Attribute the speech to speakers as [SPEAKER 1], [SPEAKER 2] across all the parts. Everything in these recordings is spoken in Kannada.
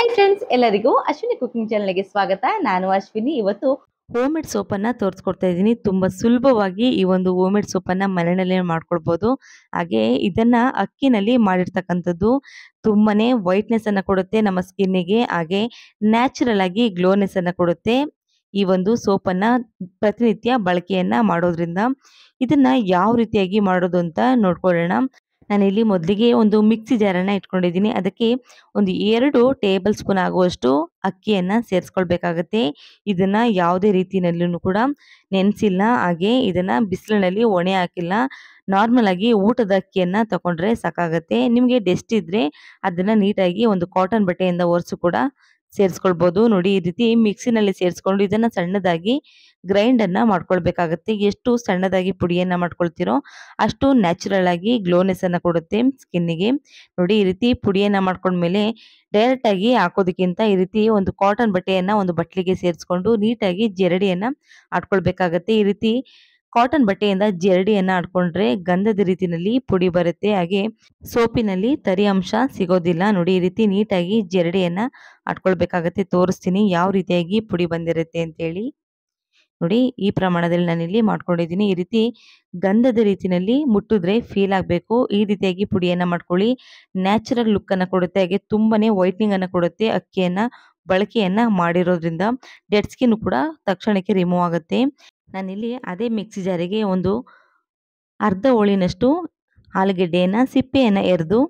[SPEAKER 1] ಹಾಯ್ ಫ್ರೆಂಡ್ಸ್ ಎಲ್ಲರಿಗೂ ಅಶ್ವಿನಿ ಕುಕಿಂಗ್ ಗೆ ಸ್ವಾಗತ ನಾನು ಅಶ್ವಿನಿ ಇವತ್ತು ಹೋಮ್ ಮೇಡ್ ಅನ್ನ ತೋರಿಸ್ಕೊಡ್ತಾ ಇದ್ದೀನಿ ತುಂಬಾ ಸುಲಭವಾಗಿ ಈ ಒಂದು ಹೋಮ್ ಮೇಡ್ ಸೋಪನ್ನು ಮನೆಯಲ್ಲೇ ಮಾಡ್ಕೊಳ್ಬಹುದು ಹಾಗೆ ಇದನ್ನ ಅಕ್ಕಿನಲ್ಲಿ ಮಾಡಿರ್ತಕ್ಕಂಥದ್ದು ವೈಟ್ನೆಸ್ ಅನ್ನ ಕೊಡುತ್ತೆ ನಮ್ಮ ಗೆ ಹಾಗೆ ನ್ಯಾಚುರಲ್ ಆಗಿ ಗ್ಲೋನೆಸ್ ಅನ್ನ ಕೊಡುತ್ತೆ ಈ ಒಂದು ಸೋಪನ್ನು ಪ್ರತಿನಿತ್ಯ ಬಳಕೆಯನ್ನ ಮಾಡೋದ್ರಿಂದ ಇದನ್ನ ಯಾವ ರೀತಿಯಾಗಿ ಮಾಡೋದು ಅಂತ ನೋಡ್ಕೊಳ್ಳೋಣ ನಾನಿಲ್ಲಿ ಮೊದಲಿಗೆ ಒಂದು ಮಿಕ್ಸಿ ಜಾರನ್ನ ಇಟ್ಕೊಂಡಿದ್ದೀನಿ ಅದಕ್ಕೆ ಒಂದು ಎರಡು ಟೇಬಲ್ ಸ್ಪೂನ್ ಆಗುವಷ್ಟು ಅಕ್ಕಿಯನ್ನು ಸೇರಿಸ್ಕೊಳ್ಬೇಕಾಗತ್ತೆ ಇದನ್ನು ಯಾವುದೇ ರೀತಿಯಲ್ಲೂ ಕೂಡ ನೆನೆಸಿಲ್ಲ ಹಾಗೆ ಇದನ್ನು ಬಿಸಿಲಿನಲ್ಲಿ ಒಣೆ ಹಾಕಿಲ್ಲ ನಾರ್ಮಲ್ ಆಗಿ ಊಟದ ಅಕ್ಕಿಯನ್ನು ತಗೊಂಡ್ರೆ ಸಾಕಾಗತ್ತೆ ನಿಮಗೆ ಡೆಸ್ಟ್ ಇದ್ರೆ ಅದನ್ನ ನೀಟಾಗಿ ಒಂದು ಕಾಟನ್ ಬಟ್ಟೆಯಿಂದ ಒರೆಸು ಕೂಡ ಸೇರಿಸ್ಕೊಳ್ಬೋದು ನೋಡಿ ಈ ರೀತಿ ಮಿಕ್ಸಿನಲ್ಲಿ ಸೇರಿಸ್ಕೊಂಡು ಇದನ್ನು ಸಣ್ಣದಾಗಿ ಗ್ರೈಂಡನ್ನು ಮಾಡ್ಕೊಳ್ಬೇಕಾಗತ್ತೆ ಎಷ್ಟು ಸಣ್ಣದಾಗಿ ಪುಡಿಯನ್ನು ಮಾಡ್ಕೊಳ್ತೀರೋ ಅಷ್ಟು ನ್ಯಾಚುರಲ್ ಆಗಿ ಗ್ಲೋನೆಸ್ಸನ್ನು ಕೊಡುತ್ತೆ ಸ್ಕಿನ್ನಿಗೆ ನೋಡಿ ಈ ರೀತಿ ಪುಡಿಯನ್ನು ಮಾಡ್ಕೊಂಡ್ಮೇಲೆ ಡೈರೆಕ್ಟಾಗಿ ಹಾಕೋದಕ್ಕಿಂತ ಈ ರೀತಿ ಒಂದು ಕಾಟನ್ ಬಟ್ಟೆಯನ್ನು ಒಂದು ಬಟ್ಲಿಗೆ ಸೇರಿಸ್ಕೊಂಡು ನೀಟಾಗಿ ಜರಡಿಯನ್ನು ಆಡ್ಕೊಳ್ಬೇಕಾಗತ್ತೆ ಈ ರೀತಿ ಕಾಟನ್ ಬಟ್ಟೆಯಿಂದ ಜರಡಿಯನ್ನು ಆಡ್ಕೊಂಡ್ರೆ ಗಂಧದ ರೀತಿಯಲ್ಲಿ ಪುಡಿ ಬರುತ್ತೆ ಹಾಗೆ ಸೋಪಿನಲ್ಲಿ ತರಿ ಅಂಶ ಸಿಗೋದಿಲ್ಲ ನೋಡಿ ಈ ರೀತಿ ನೀಟಾಗಿ ಜರಡಿಯನ್ನು ಆಡ್ಕೊಳ್ಬೇಕಾಗತ್ತೆ ತೋರಿಸ್ತೀನಿ ಯಾವ ರೀತಿಯಾಗಿ ಪುಡಿ ಬಂದಿರುತ್ತೆ ಅಂತೇಳಿ ನೋಡಿ ಈ ಪ್ರಮಾಣದಲ್ಲಿ ನಾನಿಲ್ಲಿ ಮಾಡ್ಕೊಂಡಿದ್ದೀನಿ ಈ ರೀತಿ ಗಂಧದ ರೀತಿಯಲ್ಲಿ ಮುಟ್ಟಿದ್ರೆ ಫೀಲ್ ಆಗಬೇಕು ಈ ರೀತಿಯಾಗಿ ಪುಡಿಯನ್ನು ಮಾಡ್ಕೊಳ್ಳಿ ನ್ಯಾಚುರಲ್ ಲುಕ್ಕನ್ನು ಕೊಡುತ್ತೆ ಹಾಗೆ ತುಂಬನೇ ವೈಟ್ನಿಂಗನ್ನು ಕೊಡುತ್ತೆ ಅಕ್ಕಿಯನ್ನು ಬಳಕೆಯನ್ನು ಮಾಡಿರೋದ್ರಿಂದ ಡೆಡ್ ಸ್ಕಿನ್ ಕೂಡ ತಕ್ಷಣಕ್ಕೆ ರಿಮೂವ್ ಆಗುತ್ತೆ ನಾನಿಲ್ಲಿ ಅದೇ ಮಿಕ್ಸಿ ಜಾರಿಗೆ ಒಂದು ಅರ್ಧ ಹೋಳಿನಷ್ಟು ಆಲೂಗೆಡ್ಡೆಯನ್ನು ಸಿಪ್ಪೆಯನ್ನು ಎರೆದು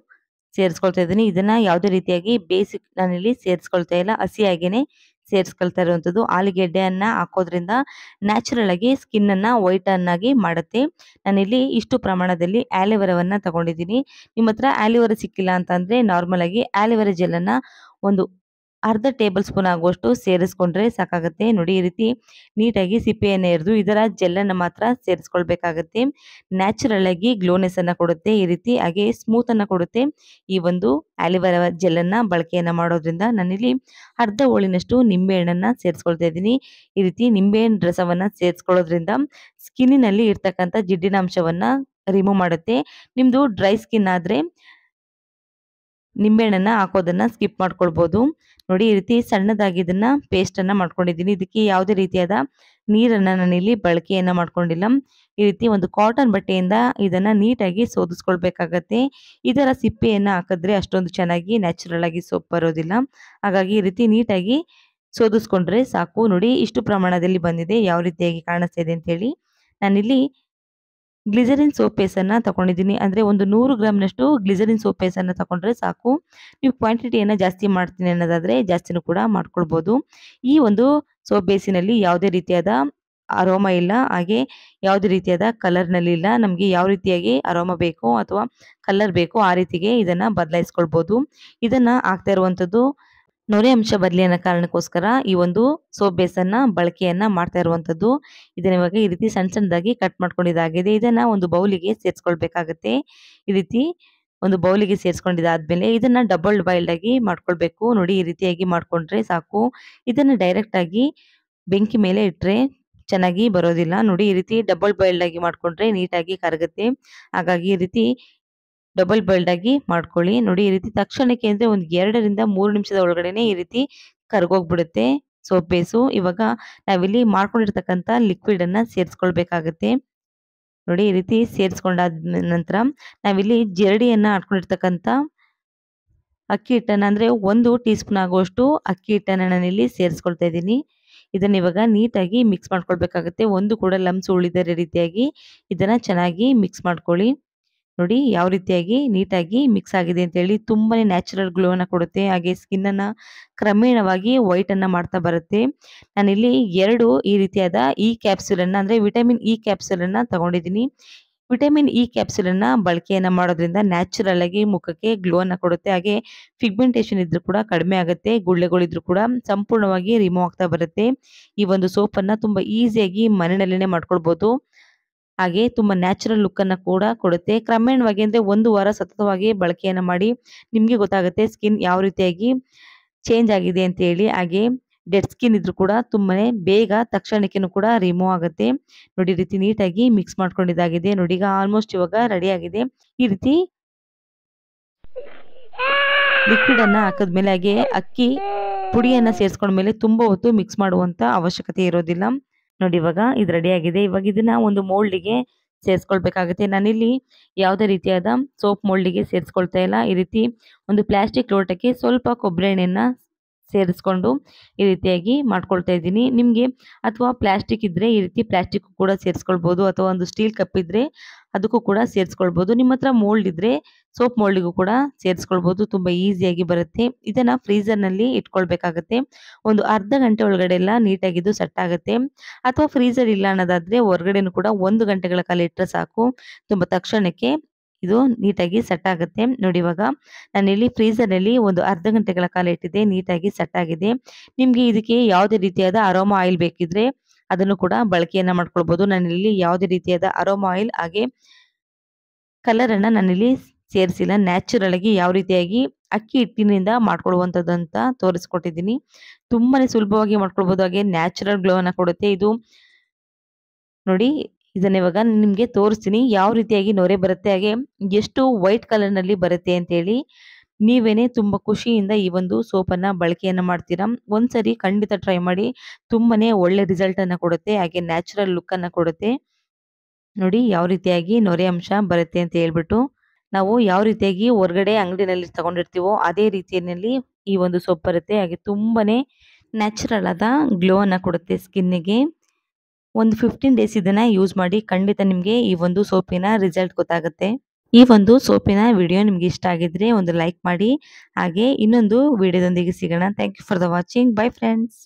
[SPEAKER 1] ಸೇರಿಸ್ಕೊಳ್ತಾ ಇದ್ದೀನಿ ಇದನ್ನು ಯಾವುದೇ ರೀತಿಯಾಗಿ ಬೇಸಿಕ್ ನಾನಿಲ್ಲಿ ಸೇರಿಸ್ಕೊಳ್ತಾ ಇಲ್ಲ ಹಸಿಯಾಗಿಯೇ ಸೇರಿಸ್ಕೊಳ್ತಾ ಇರುವಂಥದ್ದು ಆಲೂಗೆಡ್ಡೆಯನ್ನು ಹಾಕೋದ್ರಿಂದ ನ್ಯಾಚುರಲ್ ಆಗಿ ಸ್ಕಿನ್ನನ್ನು ವೈಟನ್ನಾಗಿ ಮಾಡುತ್ತೆ ನಾನಿಲ್ಲಿ ಇಷ್ಟು ಪ್ರಮಾಣದಲ್ಲಿ ಆ್ಯಲಿವೆರವನ್ನು ತಗೊಂಡಿದ್ದೀನಿ ನಿಮ್ಮ ಹತ್ರ ಆಲಿವೆರ ಸಿಕ್ಕಿಲ್ಲ ಅಂತಂದರೆ ನಾರ್ಮಲಾಗಿ ಆಲಿವೆರ ಜೆಲ್ಲನ್ನು ಒಂದು ಅರ್ಧ ಟೇಬಲ್ ಸ್ಪೂನ್ ಆಗುವಷ್ಟು ಸೇರಿಸ್ಕೊಂಡ್ರೆ ಸಾಕಾಗುತ್ತೆ ನೋಡಿ ಈ ರೀತಿ ನೀಟಾಗಿ ಸಿಪ್ಪೆಯನ್ನು ಎರೆದು ಇದರ ಜೆಲ್ಲನ್ನು ಮಾತ್ರ ಸೇರಿಸ್ಕೊಳ್ಬೇಕಾಗತ್ತೆ ನ್ಯಾಚುರಲ್ ಆಗಿ ಗ್ಲೋನೆಸ್ಸನ್ನು ಕೊಡುತ್ತೆ ಈ ರೀತಿ ಹಾಗೆ ಸ್ಮೂತನ್ನು ಕೊಡುತ್ತೆ ಈ ಒಂದು ಆಲಿವೆರಾ ಜೆಲ್ಲನ್ನು ಬಳಕೆಯನ್ನು ಮಾಡೋದ್ರಿಂದ ನಾನಿಲ್ಲಿ ಅರ್ಧ ಹೋಳಿನಷ್ಟು ನಿಂಬೆಹಣ್ಣನ್ನು ಸೇರಿಸ್ಕೊಳ್ತಾ ಇದ್ದೀನಿ ಈ ರೀತಿ ನಿಂಬೆಹಣ್ಣು ರಸವನ್ನು ಸೇರಿಸ್ಕೊಳ್ಳೋದ್ರಿಂದ ಸ್ಕಿನ್ನಿನಲ್ಲಿ ಇರ್ತಕ್ಕಂಥ ಜಿಡ್ಡಿನ ಅಂಶವನ್ನು ರಿಮೂವ್ ಮಾಡುತ್ತೆ ನಿಮ್ಮದು ಡ್ರೈ ಸ್ಕಿನ್ ಆದರೆ ನಿಂಬೆಹಣ್ಣನ್ನ ಹಾಕೋದನ್ನ ಸ್ಕಿಪ್ ಮಾಡ್ಕೊಳ್ಬಹುದು ನೋಡಿ ಈ ರೀತಿ ಸಣ್ಣದಾಗಿ ಇದನ್ನ ಪೇಸ್ಟ್ ಅನ್ನ ಮಾಡ್ಕೊಂಡಿದ್ದೀನಿ ಇದಕ್ಕೆ ಯಾವುದೇ ರೀತಿಯಾದ ನೀರನ್ನ ನಾನು ಇಲ್ಲಿ ಬಳಕೆಯನ್ನ ಮಾಡ್ಕೊಂಡಿಲ್ಲ ಈ ರೀತಿ ಒಂದು ಕಾಟನ್ ಬಟ್ಟೆಯಿಂದ ಇದನ್ನ ನೀಟಾಗಿ ಸೋದಿಸ್ಕೊಳ್ಬೇಕಾಗತ್ತೆ ಇದರ ಸಿಪ್ಪೆಯನ್ನ ಹಾಕಿದ್ರೆ ಅಷ್ಟೊಂದು ಚೆನ್ನಾಗಿ ನ್ಯಾಚುರಲ್ ಆಗಿ ಸೋಪ್ ಬರೋದಿಲ್ಲ ಹಾಗಾಗಿ ಈ ರೀತಿ ನೀಟಾಗಿ ಸೋದಿಸ್ಕೊಂಡ್ರೆ ಸಾಕು ನೋಡಿ ಇಷ್ಟು ಪ್ರಮಾಣದಲ್ಲಿ ಬಂದಿದೆ ಯಾವ ರೀತಿಯಾಗಿ ಕಾಣಿಸ್ತಾ ಇದೆ ಅಂತ ಹೇಳಿ ನಾನಿಲ್ಲಿ ಗ್ಲಿಸರಿನ್ ಸೋಪ್ ಪೇಸನ್ನು ತಗೊಂಡಿದ್ದೀನಿ ಅಂದರೆ ಒಂದು ನೂರು ಗ್ರಾಮ್ನಷ್ಟು ಗ್ಲಿಸರಿನ್ ಸೋಪ್ ಪೇಸನ್ನು ತಗೊಂಡ್ರೆ ಸಾಕು ನೀವು ಕ್ವಾಂಟಿಟಿಯನ್ನು ಜಾಸ್ತಿ ಮಾಡ್ತೀನಿ ಅನ್ನೋದಾದರೆ ಜಾಸ್ತಿನೂ ಕೂಡ ಮಾಡ್ಕೊಳ್ಬೋದು ಈ ಒಂದು ಸೋಪ್ ಬೇಸಿನಲ್ಲಿ ಯಾವುದೇ ರೀತಿಯಾದ ಅರೋಮ ಇಲ್ಲ ಹಾಗೆ ಯಾವುದೇ ರೀತಿಯಾದ ಕಲರ್ನಲ್ಲಿ ಇಲ್ಲ ನಮಗೆ ಯಾವ ರೀತಿಯಾಗಿ ಅರೋಮ ಬೇಕೋ ಅಥವಾ ಕಲರ್ ಬೇಕೋ ಆ ರೀತಿಗೆ ಇದನ್ನು ಬದಲಾಯಿಸ್ಕೊಳ್ಬೋದು ಇದನ್ನು ಹಾಕ್ತಾ ಇರುವಂಥದ್ದು ನೊರೆ ಅಂಶ ಬದಲಿ ಅನ್ನೋ ಕಾರಣಕ್ಕೋಸ್ಕರ ಈ ಒಂದು ಸೋಪ್ ಬೇಸನ್ನ ಬಳಕೆಯನ್ನ ಮಾಡ್ತಾ ಇರುವಂಥದ್ದು ಇದನ್ನ ಇವಾಗ ಈ ರೀತಿ ಸಣ್ಣ ಸಣ್ಣದಾಗಿ ಕಟ್ ಮಾಡ್ಕೊಂಡಿದ್ದಾಗಿದೆ ಇದನ್ನ ಒಂದು ಬೌಲಿಗೆ ಸೇರಿಸ್ಕೊಳ್ಬೇಕಾಗತ್ತೆ ಈ ರೀತಿ ಒಂದು ಬೌಲಿಗೆ ಸೇರಿಸ್ಕೊಂಡಿದ್ದಾದ್ಮೇಲೆ ಇದನ್ನ ಡಬಲ್ ಬಾಯ್ಲ್ಡ್ ಆಗಿ ಮಾಡ್ಕೊಳ್ಬೇಕು ನೋಡಿ ಈ ರೀತಿಯಾಗಿ ಮಾಡ್ಕೊಂಡ್ರೆ ಸಾಕು ಇದನ್ನ ಡೈರೆಕ್ಟ್ ಆಗಿ ಬೆಂಕಿ ಮೇಲೆ ಇಟ್ಟರೆ ಚೆನ್ನಾಗಿ ಬರೋದಿಲ್ಲ ನೋಡಿ ಈ ರೀತಿ ಡಬಲ್ ಬಾಯ್ಲ್ಡ್ ಆಗಿ ಮಾಡಿಕೊಂಡ್ರೆ ನೀಟಾಗಿ ಕರಗುತ್ತೆ ಹಾಗಾಗಿ ಈ ರೀತಿ ಡಬಲ್ ಬೈಲ್ಡ್ ಆಗಿ ಮಾಡ್ಕೊಳ್ಳಿ ನೋಡಿ ಈ ರೀತಿ ತಕ್ಷಣಕ್ಕೆ ಅಂದ್ರೆ ಒಂದು ಎರಡರಿಂದ ಮೂರು ನಿಮಿಷದ ಒಳಗಡೆನೆ ಈ ರೀತಿ ಕರ್ಗೋಗ್ಬಿಡುತ್ತೆ ಸೋಪ್ ಬೇಸು ಇವಾಗ ನಾವಿಲ್ಲಿ ಮಾಡ್ಕೊಂಡಿರ್ತಕ್ಕಂಥ ಅನ್ನ ಸೇರಿಸ್ಕೊಳ್ಬೇಕಾಗತ್ತೆ ನೋಡಿ ಈ ರೀತಿ ಸೇರಿಸ್ಕೊಂಡಾದ ನಂತರ ನಾವಿಲ್ಲಿ ಜರಡಿಯನ್ನ ಆಡ್ಕೊಂಡಿರ್ತಕ್ಕಂಥ ಅಕ್ಕಿ ಹಿಟ್ಟನ್ನು ಅಂದ್ರೆ ಒಂದು ಟೀ ಸ್ಪೂನ್ ಆಗುವಷ್ಟು ಅಕ್ಕಿ ಹಿಟ್ಟನ್ನು ಇಲ್ಲಿ ಸೇರಿಸ್ಕೊಳ್ತಾ ಇದ್ದೀನಿ ಇದನ್ನು ಇವಾಗ ನೀಟಾಗಿ ಮಿಕ್ಸ್ ಮಾಡ್ಕೊಳ್ಬೇಕಾಗುತ್ತೆ ಒಂದು ಕೂಡ ಲಮ್ಸ್ ಉಳಿದರೆ ರೀತಿಯಾಗಿ ಇದನ್ನ ಚೆನ್ನಾಗಿ ಮಿಕ್ಸ್ ಮಾಡ್ಕೊಳ್ಳಿ ನೋಡಿ ಯಾವ ರೀತಿಯಾಗಿ ನೀಟಾಗಿ ಮಿಕ್ಸ್ ಆಗಿದೆ ಅಂತ ಹೇಳಿ ತುಂಬಾನೇ ನ್ಯಾಚುರಲ್ ಗ್ಲೋನ ಕೊಡುತ್ತೆ ಹಾಗೆ ಸ್ಕಿನ್ ಅನ್ನ ಕ್ರಮೇಣವಾಗಿ ವೈಟ್ ಅನ್ನ ಮಾಡ್ತಾ ಬರುತ್ತೆ ನಾನಿಲ್ಲಿ ಎರಡು ಈ ರೀತಿಯಾದ ಇ ಕ್ಯಾಪ್ಸುಲ್ ಅನ್ನ ಅಂದ್ರೆ ವಿಟಮಿನ್ ಇ ಕ್ಯಾಪ್ಸುಲ್ ಅನ್ನ ತಗೊಂಡಿದ್ದೀನಿ ವಿಟಮಿನ್ ಇ ಕ್ಯಾಪ್ಸುಲ್ ಅನ್ನ ಬಳಕೆಯನ್ನ ಮಾಡೋದ್ರಿಂದ ನ್ಯಾಚುರಲ್ ಆಗಿ ಮುಖಕ್ಕೆ ಗ್ಲೋ ಅನ್ನ ಕೊಡುತ್ತೆ ಹಾಗೆ ಫಿಗ್ಮೆಂಟೇಷನ್ ಇದ್ರೂ ಕೂಡ ಕಡಿಮೆ ಆಗುತ್ತೆ ಗುಳ್ಳೆಗಳಿದ್ರು ಕೂಡ ಸಂಪೂರ್ಣವಾಗಿ ರಿಮೂವ್ ಆಗ್ತಾ ಬರುತ್ತೆ ಈ ಒಂದು ಸೋಪ್ ಅನ್ನ ತುಂಬಾ ಈಸಿಯಾಗಿ ಮನೆಯಲ್ಲೇನೆ ಮಾಡ್ಕೊಳ್ಬಹುದು ಹಾಗೆ ತುಂಬ ನ್ಯಾಚುರಲ್ ಲುಕ್ಕನ್ನು ಕೂಡ ಕೊಡುತ್ತೆ ಕ್ರಮೇಣವಾಗಿ ಅಂದ್ರೆ ಒಂದು ವಾರ ಸತತವಾಗಿ ಬಳಕೆಯನ್ನ ಮಾಡಿ ನಿಮಗೆ ಗೊತ್ತಾಗುತ್ತೆ ಸ್ಕಿನ್ ಯಾವ ರೀತಿಯಾಗಿ ಚೇಂಜ್ ಆಗಿದೆ ಅಂತ ಹೇಳಿ ಹಾಗೆ ಡೆಡ್ ಸ್ಕಿನ್ ಇದ್ರೂ ಕೂಡ ತುಂಬಾನೇ ಬೇಗ ತಕ್ಷಣಕ್ಕೆ ಕೂಡ ರಿಮೂವ್ ಆಗುತ್ತೆ ನೋಡಿ ರೀತಿ ನೀಟಾಗಿ ಮಿಕ್ಸ್ ಮಾಡ್ಕೊಂಡಿದ್ದಾಗಿದೆ ನೋಡಿ ಈಗ ಆಲ್ಮೋಸ್ಟ್ ಇವಾಗ ರೆಡಿ ಆಗಿದೆ ಈ ರೀತಿ ಲಿಕ್ವಿಡ್ ಅನ್ನ ಹಾಕಿದ್ಮೇಲೆ ಹಾಗೆ ಅಕ್ಕಿ ಪುಡಿಯನ್ನ ಸೇರಿಸ್ಕೊಂಡ್ಮೇಲೆ ತುಂಬ ಹೊತ್ತು ಮಿಕ್ಸ್ ಮಾಡುವಂತ ಅವಶ್ಯಕತೆ ಇರೋದಿಲ್ಲ ನೋಡಿ ಇವಾಗ ಇದು ರೆಡಿ ಆಗಿದೆ ಇವಾಗ ಇದನ್ನ ಒಂದು ಮೋಲ್ಡಿಗೆ ಸೇರಿಸ್ಕೊಳ್ಬೇಕಾಗುತ್ತೆ ನಾನಿಲ್ಲಿ ಯಾವುದೇ ರೀತಿಯಾದ ಸೋಪ್ ಮೋಲ್ಡಿಗೆ ಸೇರಿಸ್ಕೊಳ್ತಾ ಇಲ್ಲ ಈ ರೀತಿ ಒಂದು ಪ್ಲಾಸ್ಟಿಕ್ ಲೋಟಕ್ಕೆ ಸ್ವಲ್ಪ ಕೊಬ್ಬರಿ ಎಣ್ಣೆನ ಸೇರಿಸ್ಕೊಂಡು ಈ ರೀತಿಯಾಗಿ ಮಾಡ್ಕೊಳ್ತಾ ಇದ್ದೀನಿ ನಿಮಗೆ ಅಥವಾ ಪ್ಲಾಸ್ಟಿಕ್ ಇದ್ದರೆ ಈ ರೀತಿ ಪ್ಲಾಸ್ಟಿಕ್ ಕೂಡ ಸೇರಿಸ್ಕೊಳ್ಬೋದು ಅಥವಾ ಒಂದು ಸ್ಟೀಲ್ ಕಪ್ ಇದ್ದರೆ ಅದಕ್ಕೂ ಕೂಡ ಸೇರಿಸ್ಕೊಳ್ಬೋದು ನಿಮ್ಮ ಹತ್ರ ಮೋಲ್ಡ್ ಇದ್ರೆ ಸೋಪ್ ಮೋಲ್ಡಿಗೂ ಕೂಡ ಸೇರಿಸ್ಕೊಳ್ಬೋದು ತುಂಬ ಈಸಿಯಾಗಿ ಬರುತ್ತೆ ಇದನ್ನು ನಲ್ಲಿ ಇಟ್ಕೊಳ್ಬೇಕಾಗತ್ತೆ ಒಂದು ಅರ್ಧ ಗಂಟೆ ಒಳಗಡೆ ಎಲ್ಲ ನೀಟಾಗಿದ್ದು ಸೆಟ್ ಆಗುತ್ತೆ ಅಥವಾ ಫ್ರೀಸರ್ ಇಲ್ಲ ಅನ್ನೋದಾದರೆ ಹೊರಗಡೆನೂ ಕೂಡ ಒಂದು ಗಂಟೆಗಳ ಕಾಲ ಇಟ್ಟರೆ ಸಾಕು ತುಂಬ ತಕ್ಷಣಕ್ಕೆ ಇದು ನೀಟಾಗಿ ಸೆಟ್ ಆಗುತ್ತೆ ನೋಡಿ ಇವಾಗ ನಾನಿಲ್ಲಿ ನಲ್ಲಿ ಒಂದು ಅರ್ಧ ಗಂಟೆಗಳ ಕಾಲ ಇಟ್ಟಿದ್ದೆ ನೀಟಾಗಿ ಸೆಟ್ ಆಗಿದೆ ನಿಮಗೆ ಇದಕ್ಕೆ ಯಾವುದೇ ರೀತಿಯಾದ ಅರೋಮಾ ಆಯಿಲ್ ಬೇಕಿದ್ರೆ ಅದನ್ನು ಕೂಡ ಬಳಕೆಯನ್ನ ಮಾಡ್ಕೊಳ್ಬಹುದು ನಾನಿಲ್ಲಿ ಯಾವುದೇ ರೀತಿಯಾದ ಅರೋಮಾ ಆಯಿಲ್ ಹಾಗೆ ಕಲರ್ ಅನ್ನ ನಾನಿಲ್ಲಿ ಸೇರಿಸಿಲ್ಲ ನ್ಯಾಚುರಲ್ ಆಗಿ ಯಾವ ರೀತಿಯಾಗಿ ಅಕ್ಕಿ ಹಿಟ್ಟಿನಿಂದ ಮಾಡ್ಕೊಳ್ಳುವಂಥದ್ದು ಅಂತ ತೋರಿಸ್ಕೊಟ್ಟಿದ್ದೀನಿ ತುಂಬಾನೇ ಸುಲಭವಾಗಿ ಮಾಡ್ಕೊಳ್ಬಹುದು ಹಾಗೆ ನ್ಯಾಚುರಲ್ ಗ್ಲೋ ಅನ್ನ ಕೊಡುತ್ತೆ ಇದು ನೋಡಿ ಇದನ್ನ ಇವಾಗ ನಿಮ್ಗೆ ತೋರಿಸ್ತೀನಿ ಯಾವ ರೀತಿಯಾಗಿ ನೊರೆ ಬರುತ್ತೆ ಹಾಗೆ ಎಷ್ಟು ವೈಟ್ ಕಲರ್ ನಲ್ಲಿ ಬರುತ್ತೆ ಅಂತ ಹೇಳಿ ನೀವೇನೇ ತುಂಬ ಖುಷಿಯಿಂದ ಈ ಒಂದು ಸೋಪನ್ನು ಬಳಕೆಯನ್ನು ಮಾಡ್ತೀರಾ ಒಂದ್ಸರಿ ಖಂಡಿತ ಟ್ರೈ ಮಾಡಿ ತುಂಬನೇ ಒಳ್ಳೆ ರಿಸಲ್ಟನ್ನು ಕೊಡುತ್ತೆ ಹಾಗೆ ನ್ಯಾಚುರಲ್ ಲುಕ್ ಅನ್ನ ಕೊಡುತ್ತೆ ನೋಡಿ ಯಾವ ರೀತಿಯಾಗಿ ನೊರೆ ಅಂಶ ಬರುತ್ತೆ ಅಂತ ಹೇಳ್ಬಿಟ್ಟು ನಾವು ಯಾವ ರೀತಿಯಾಗಿ ಹೊರಗಡೆ ಅಂಗಡಿನಲ್ಲಿ ತಗೊಂಡಿರ್ತೀವೋ ಅದೇ ರೀತಿಯಲ್ಲಿ ಈ ಒಂದು ಸೋಪ್ ಬರುತ್ತೆ ಹಾಗೆ ತುಂಬನೇ ನ್ಯಾಚುರಲ್ ಆದ ಗ್ಲೋ ಅನ್ನ ಕೊಡುತ್ತೆ ಸ್ಕಿನ್ನಿಗೆ ಒಂದು ಫಿಫ್ಟೀನ್ ಡೇಸ್ ಇದನ್ನ ಯೂಸ್ ಮಾಡಿ ಖಂಡಿತ ನಿಮಗೆ ಈ ಒಂದು ಸೋಪಿನ ರಿಸಲ್ಟ್ ಗೊತ್ತಾಗುತ್ತೆ ಈ ಒಂದು ಸೋಪಿನ ವಿಡಿಯೋ ನಿಮ್ಗೆ ಇಷ್ಟ ಆಗಿದ್ರೆ ಒಂದು ಲೈಕ್ ಮಾಡಿ ಹಾಗೆ ಇನ್ನೊಂದು ವಿಡಿಯೋದೊಂದಿಗೆ ಸಿಗೋಣ thank you for the watching bye friends